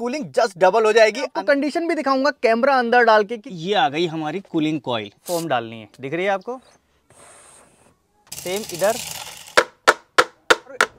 cooling just double हो जाएगी आपको कंडीशन भी दिखाऊंगा कैमरा अंदर डाल के कि ये आ गई हमारी कूलिंग कॉइल फोम डालनी है दिख रही है आपको सेम इधर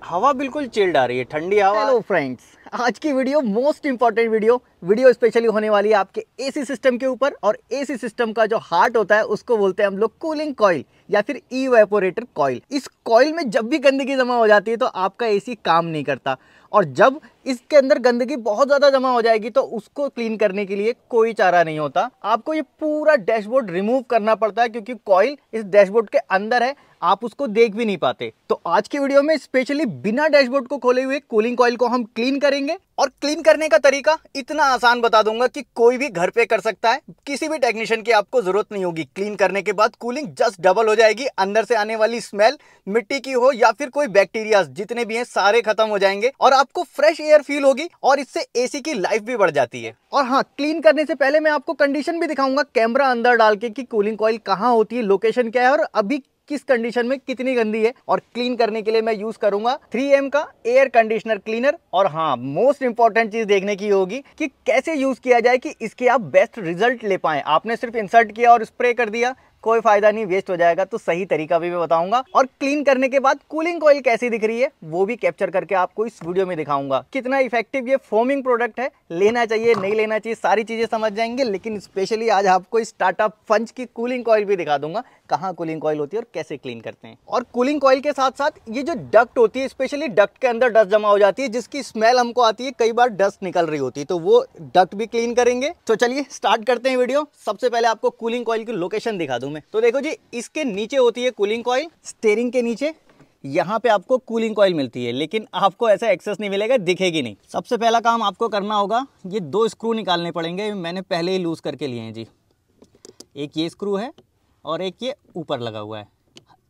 हवा बिल्कुल चिल्ड आ रही है ठंडी हवा हेलो फ्रेंड्स आज की video most important video video specially होने वाली है आपके एसी सिस्टम के ऊपर और एसी सिस्टम का जो हार्ट होता है उसको बोलते हैं हम लोग कूलिंग कॉइल या फिर ई वेपोरेटर कॉइल इस कॉइल में जब भी गंदगी जमा हो जाती है तो आपका एसी काम नहीं करता और जब इसके अंदर गंदगी बहुत ज़्यादा जमा हो जाएगी तो उसको क्लीन करने के लिए कोई चारा नहीं होता आपको ये पूरा डैशबोर्ड रिमूव करना पड़ता है क्योंकि कॉइल इस डैशबोर्ड के अंदर है आप उसको देख भी नहीं पाते तो आज की वीडियो में स्पेशली बिना डैशबोर्ड को खोले हुए कूलिंग कॉइल को हम क्लीन करेंगे और क्लीन करने का तरीका इतना आसान बता दूंगा कि कोई भी घर पे कर सकता है किसी भी टेक्नीशियन की आपको जरूरत नहीं होगी क्लीन करने के बाद कूलिंग जस्ट डबल हो जाएगी अंदर से आने वाली स्मेल मिट्टी की हो या फिर कोई बैक्टीरिया जितने भी है सारे खत्म हो जाएंगे और आपको फ्रेश एयर फील होगी और इससे एसी की लाइफ भी बढ़ जाती है और हाँ क्लीन करने से पहले मैं आपको कंडीशन भी दिखाऊंगा कैमरा अंदर डाल के कि कूलिंग कॉइल कहाँ होती है लोकेशन क्या है और अभी किस कंडीशन में कितनी गंदी है और क्लीन करने के लिए मैं यूज करूंगा 3M का एयर कंडीशनर क्लीनर और हाँ मोस्ट इंपॉर्टेंट चीज देखने की होगी कि कैसे यूज किया जाए कि इसके आप बेस्ट रिजल्ट ले पाए आपने सिर्फ इंसर्ट किया और स्प्रे कर दिया कोई फायदा नहीं वेस्ट हो जाएगा तो सही तरीका भी मैं बताऊंगा और क्लीन करने के बाद कूलिंग ऑयल कैसी दिख रही है वो भी कैप्चर करके आपको इस वीडियो में दिखाऊंगा कितना इफेक्टिव ये फोमिंग प्रोडक्ट है लेना चाहिए नहीं लेना चाहिए सारी चीजें समझ जाएंगे लेकिन स्पेशली आज आपको स्टार्टअप फंज की कूलिंग ऑयल भी दिखा दूंगा कहाँ कूलिंग ऑयल होती है और कैसे क्लीन करते हैं और कूलिंग ऑयल के साथ साथ ये जो डक्ट होती है स्पेशली डक्ट के अंदर डस्ट जमा हो जाती है जिसकी स्मेल हमको आती है कई बार डस्ट निकल रही होती है तो वो डक्ट भी क्लीन करेंगे तो चलिए स्टार्ट करते हैं वीडियो सबसे पहले आपको कूलिंग ऑयल की लोकेशन दिखा दूंगा हूँ मैं तो देखो जी इसके नीचे होती है कूलिंग कॉइल स्टेयरिंग के नीचे यहाँ पे आपको कूलिंग कॉइल मिलती है लेकिन आपको ऐसा एक्सेस नहीं मिलेगा दिखेगी नहीं सबसे पहला काम आपको करना होगा ये दो स्क्रू निकालने पड़ेंगे मैंने पहले ही लूज़ करके लिए हैं जी एक ये स्क्रू है और एक ये ऊपर लगा हुआ है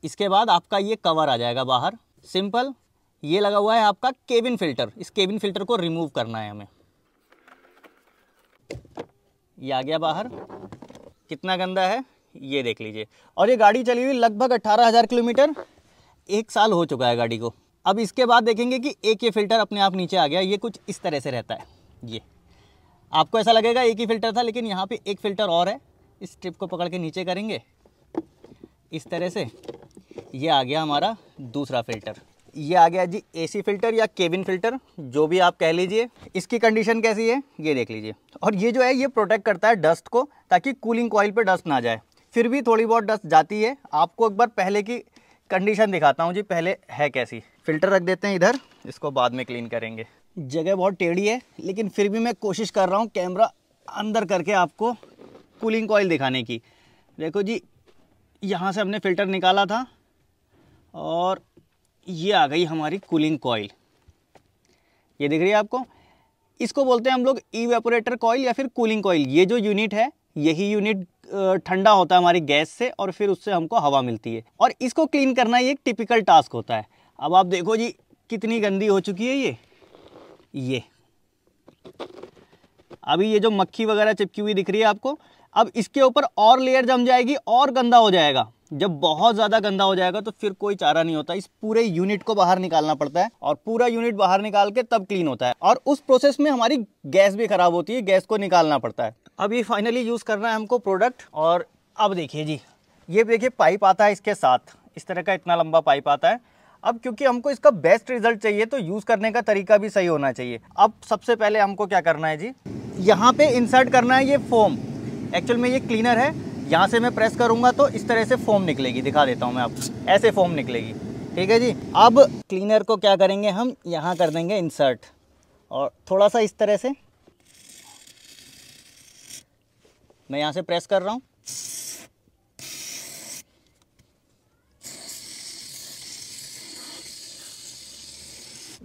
इसके बाद आपका ये कवर आ जाएगा बाहर सिंपल ये लगा हुआ है आपका केबिन फिल्टर इस केबिन फिल्टर को रिमूव करना है हमें ये आ गया बाहर कितना गंदा है ये देख लीजिए और ये गाड़ी चली हुई लगभग अट्ठारह हज़ार किलोमीटर एक साल हो चुका है गाड़ी को अब इसके बाद देखेंगे कि एक ये फ़िल्टर अपने आप नीचे आ गया ये कुछ इस तरह से रहता है ये आपको ऐसा लगेगा एक ही फ़िल्टर था लेकिन यहाँ पे एक फ़िल्टर और है इस ट्रिप को पकड़ के नीचे करेंगे इस तरह से ये आ गया हमारा दूसरा फ़िल्टर ये आ गया जी एसी फ़िल्टर या केबिन फ़िल्टर जो भी आप कह लीजिए इसकी कंडीशन कैसी है ये देख लीजिए और ये जो है ये प्रोटेक्ट करता है डस्ट को ताकि कूलिंग कोयल पर डस्ट ना जाए फिर भी थोड़ी बहुत डस्ट जाती है आपको एक बार पहले की कंडीशन दिखाता हूँ जी पहले है कैसी फिल्टर रख देते हैं इधर इसको बाद में क्लीन करेंगे जगह बहुत टेढ़ी है लेकिन फिर भी मैं कोशिश कर रहा हूँ कैमरा अंदर करके आपको कूलिंग कोयल दिखाने की देखो जी यहाँ से हमने फ़िल्टर निकाला था और ये आ गई हमारी कूलिंग कोयल ये दिख रही है आपको इसको बोलते हैं हम लोग ई वेपोरेटर कॉयल या फिर कूलिंग कोयल ये जो यूनिट है यही यूनिट ठंडा होता है हमारी गैस से और फिर उससे हमको हवा मिलती है और इसको क्लीन करना ये एक टिपिकल टास्क होता है अब आप देखो जी कितनी गंदी हो चुकी है ये ये अभी ये जो मक्खी वगैरह चिपकी हुई दिख रही है आपको अब इसके ऊपर और लेयर जम जाएगी और गंदा हो जाएगा जब बहुत ज़्यादा गंदा हो जाएगा तो फिर कोई चारा नहीं होता इस पूरे यूनिट को बाहर निकालना पड़ता है और पूरा यूनिट बाहर निकाल के तब क्लीन होता है और उस प्रोसेस में हमारी गैस भी खराब होती है गैस को निकालना पड़ता है अब ये फाइनली यूज़ करना है हमको प्रोडक्ट और अब देखिए जी ये देखिए पाइप आता है इसके साथ इस तरह का इतना लंबा पाइप आता है अब क्योंकि हमको इसका बेस्ट रिजल्ट चाहिए तो यूज़ करने का तरीका भी सही होना चाहिए अब सबसे पहले हमको क्या करना है जी यहाँ पे इंसर्ट करना है ये फोम एक्चुअल में ये क्लीनर है यहाँ से मैं प्रेस करूँगा तो इस तरह से फोम निकलेगी दिखा देता हूँ मैं आप ऐसे फोम निकलेगी ठीक है जी अब क्लीनर को क्या करेंगे हम यहाँ कर देंगे इंसर्ट और थोड़ा सा इस तरह से मैं यहाँ से प्रेस कर रहा हूँ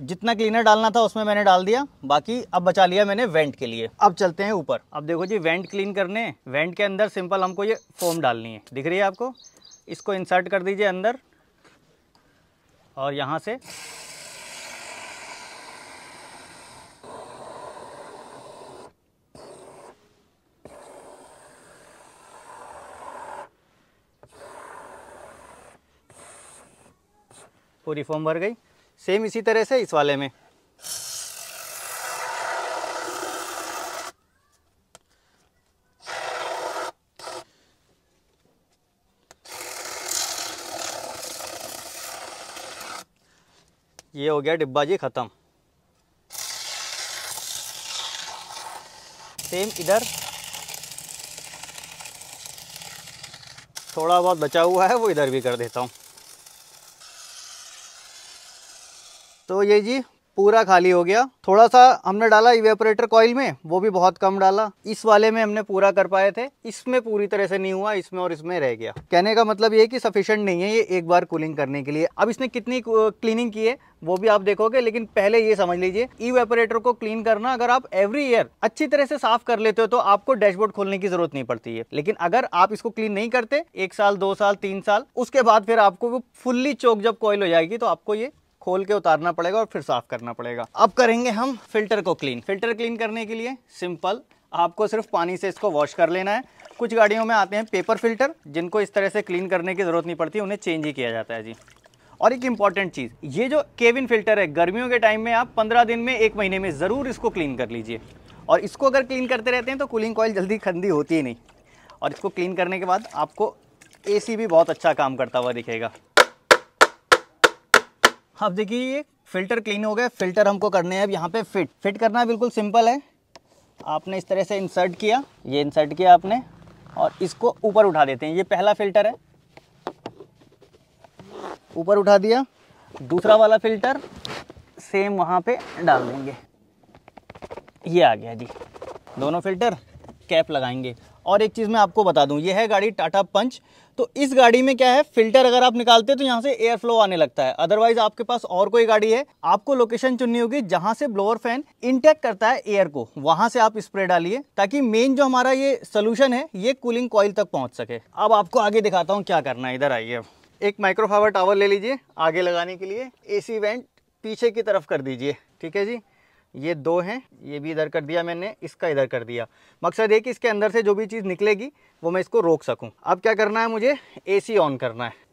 जितना क्लीनर डालना था उसमें मैंने डाल दिया बाकी अब बचा लिया मैंने वेंट के लिए अब चलते हैं ऊपर अब देखो जी वेंट क्लीन करने वेंट के अंदर सिंपल हमको ये फोम डालनी है दिख रही है आपको इसको इंसर्ट कर दीजिए अंदर और यहाँ से पूरी फॉर्म भर गई सेम इसी तरह से इस वाले में ये हो गया डिब्बा जी ख़त्म सेम इधर थोड़ा बहुत बचा हुआ है वो इधर भी कर देता हूँ तो ये जी पूरा खाली हो गया थोड़ा सा हमने डाला इवेपोरेटर कॉइल में वो भी बहुत कम डाला इस वाले में हमने पूरा कर पाए थे इसमें पूरी तरह से नहीं हुआ इसमें और इसमें रह गया कहने का मतलब ये कि सफिशिएंट नहीं है ये एक बार कूलिंग करने के लिए अब इसने कितनी क्लीनिंग की है वो भी आप देखोगे लेकिन पहले ये समझ लीजिए ई को क्लीन करना अगर आप एवरी ईयर अच्छी तरह से साफ कर लेते हो तो आपको डैशबोर्ड खोलने की जरूरत नहीं पड़ती है लेकिन अगर आप इसको क्लीन नहीं करते एक साल दो साल तीन साल उसके बाद फिर आपको वो फुल्ली चोक जब कॉइल हो जाएगी तो आपको ये खोल के उतारना पड़ेगा और फिर साफ करना पड़ेगा अब करेंगे हम फिल्टर को क्लीन फिल्टर क्लीन करने के लिए सिंपल आपको सिर्फ पानी से इसको वॉश कर लेना है कुछ गाड़ियों में आते हैं पेपर फिल्टर जिनको इस तरह से क्लीन करने की ज़रूरत नहीं पड़ती उन्हें चेंज ही किया जाता है जी और एक इम्पॉर्टेंट चीज़ ये जो केविन फिल्टर है गर्मियों के टाइम में आप पंद्रह दिन में एक महीने में ज़रूर इसको क्लीन कर लीजिए और इसको अगर क्लीन करते रहते हैं तो कूलिंग कॉइल जल्दी खंदी होती ही नहीं और इसको क्लीन करने के बाद आपको एसी भी बहुत अच्छा काम करता हुआ दिखेगा अब देखिए ये फिल्टर क्लीन हो गया फिल्टर हमको करने हैं अब यहाँ पे फिट फिट करना बिल्कुल सिंपल है आपने इस तरह से इंसर्ट किया ये इंसर्ट किया आपने और इसको ऊपर उठा देते हैं ये पहला फिल्टर है ऊपर उठा दिया दूसरा वाला फिल्टर सेम वहाँ पे डाल देंगे ये आ गया जी दोनों फिल्टर कैप लगाएंगे और एक चीज़ मैं आपको बता दूं ये है गाड़ी टाटा पंच तो इस गाड़ी में क्या है फिल्टर अगर आप निकालते हैं तो यहाँ से एयर फ्लो आने लगता है अदरवाइज आपके पास और कोई गाड़ी है आपको लोकेशन चुननी होगी जहाँ से ब्लोअर फैन इंटेक करता है एयर को वहाँ से आप स्प्रे डालिए ताकि मेन जो हमारा ये सोल्यूशन है ये कूलिंग कॉइल तक पहुँच सके अब आपको आगे दिखाता हूँ क्या करना है इधर आइए एक माइक्रोफावर टावर ले लीजिए आगे लगाने के लिए ए वेंट पीछे की तरफ कर दीजिए ठीक है जी ये दो हैं ये भी इधर कर दिया मैंने इसका इधर कर दिया मकसद ये कि इसके अंदर से जो भी चीज़ निकलेगी वो मैं इसको रोक सकूँ अब क्या करना है मुझे एसी ऑन करना है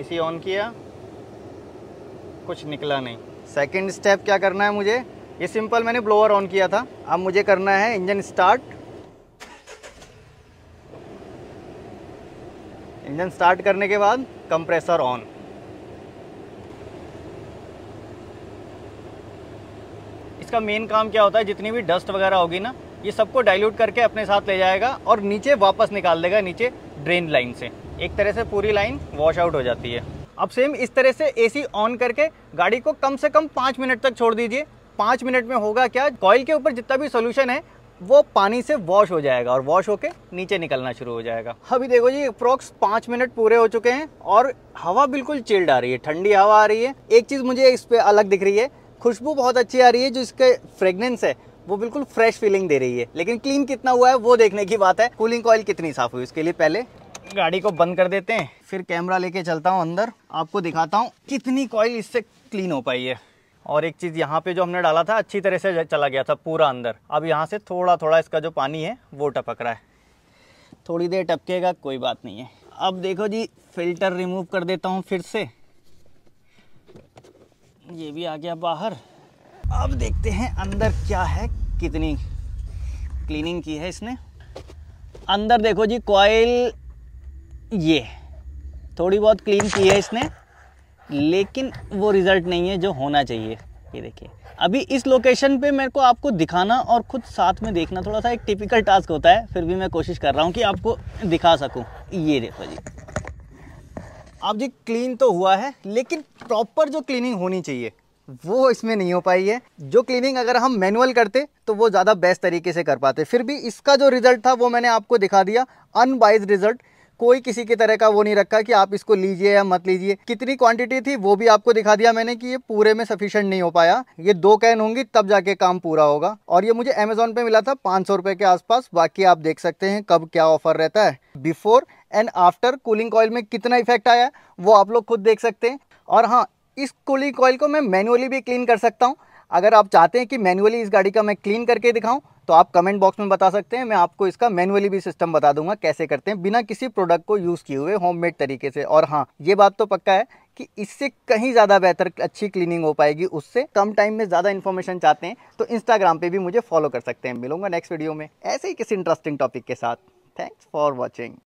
एसी ऑन किया कुछ निकला नहीं सेकंड स्टेप क्या करना है मुझे ये सिंपल मैंने ब्लोअर ऑन किया था अब मुझे करना है इंजन स्टार्ट इंजन स्टार्ट करने के बाद कंप्रेसर ऑन इसका मेन काम क्या होता है जितनी भी डस्ट वगैरह होगी ना ये सबको डाइल्यूट करके अपने साथ ले जाएगा और नीचे वापस निकाल देगा नीचे ड्रेन लाइन से एक तरह से पूरी लाइन वॉश आउट हो जाती है अब सेम इस तरह से एसी ऑन करके गाड़ी को कम से कम पाँच मिनट तक छोड़ दीजिए पाँच मिनट में होगा क्या कॉइल के ऊपर जितना भी सोल्यूशन है वो पानी से वॉश हो जाएगा और वॉश होके नीचे निकलना शुरू हो जाएगा अभी देखो जी अप्रोक्स पांच मिनट पूरे हो चुके हैं और हवा बिल्कुल चिल्ड आ रही है ठंडी हवा आ रही है एक चीज़ मुझे इस पे अलग दिख रही है खुशबू बहुत अच्छी आ रही है जो इसके फ्रेगनेंस है वो बिल्कुल फ्रेश फीलिंग दे रही है लेकिन क्लीन कितना हुआ है वो देखने की बात है कूलिंग ऑयल कितनी साफ हुई उसके लिए पहले गाड़ी को बंद कर देते हैं फिर कैमरा लेके चलता हूँ अंदर आपको दिखाता हूँ कितनी कॉयल इससे क्लीन हो पाई है और एक चीज़ यहाँ पे जो हमने डाला था अच्छी तरह से चला गया था पूरा अंदर अब यहाँ से थोड़ा थोड़ा इसका जो पानी है वो टपक रहा है थोड़ी देर टपकेगा कोई बात नहीं है अब देखो जी फिल्टर रिमूव कर देता हूँ फिर से ये भी आ गया बाहर अब देखते हैं अंदर क्या है कितनी क्लीनिंग की है इसने अंदर देखो जी कॉयल ये थोड़ी बहुत क्लीन की है इसने लेकिन वो रिज़ल्ट नहीं है जो होना चाहिए ये देखिए अभी इस लोकेशन पे मेरे को आपको दिखाना और खुद साथ में देखना थोड़ा सा एक टिपिकल टास्क होता है फिर भी मैं कोशिश कर रहा हूँ कि आपको दिखा सकूँ ये देखो जी आप जी क्लीन तो हुआ है लेकिन प्रॉपर जो क्लीनिंग होनी चाहिए वो इसमें नहीं हो पाई है जो क्लीनिंग अगर हम मैनुअल करते तो वो ज़्यादा बेस्ट तरीके से कर पाते फिर भी इसका जो रिज़ल्ट था वो मैंने आपको दिखा दिया अनबाइज रिज़ल्ट कोई किसी की तरह का वो नहीं रखा कि आप इसको लीजिए या मत लीजिए कितनी क्वांटिटी थी वो भी आपको दिखा दिया मैंने कि ये पूरे में सफिशिएंट नहीं हो पाया ये दो कैन होंगी तब जाके काम पूरा होगा और ये मुझे अमेजोन पे मिला था पांच सौ के आसपास बाकी आप देख सकते हैं कब क्या ऑफर रहता है before and after cooling coil में कितना इफेक्ट आया वो आप लोग खुद देख सकते हैं और हाँ इस कूलिंग कॉयल को मैं मैनुअली भी क्लीन कर सकता हूँ अगर आप चाहते हैं कि मैनुअली इस गाड़ी का मैं क्लीन करके दिखाऊं तो आप कमेंट बॉक्स में बता सकते हैं मैं आपको इसका मैनुअली भी सिस्टम बता दूंगा कैसे करते हैं बिना किसी प्रोडक्ट को यूज़ किए हुए होममेड तरीके से और हाँ ये बात तो पक्का है कि इससे कहीं ज़्यादा बेहतर अच्छी क्लीनिंग हो पाएगी उससे कम टाइम में ज़्यादा इन्फॉर्मेशन चाहते हैं तो इंस्टाग्राम पे भी मुझे फॉलो कर सकते हैं मिलूंगा नेक्स्ट वीडियो में ऐसे ही किसी इंटरेस्टिंग टॉपिक के साथ थैंक्स फॉर वॉचिंग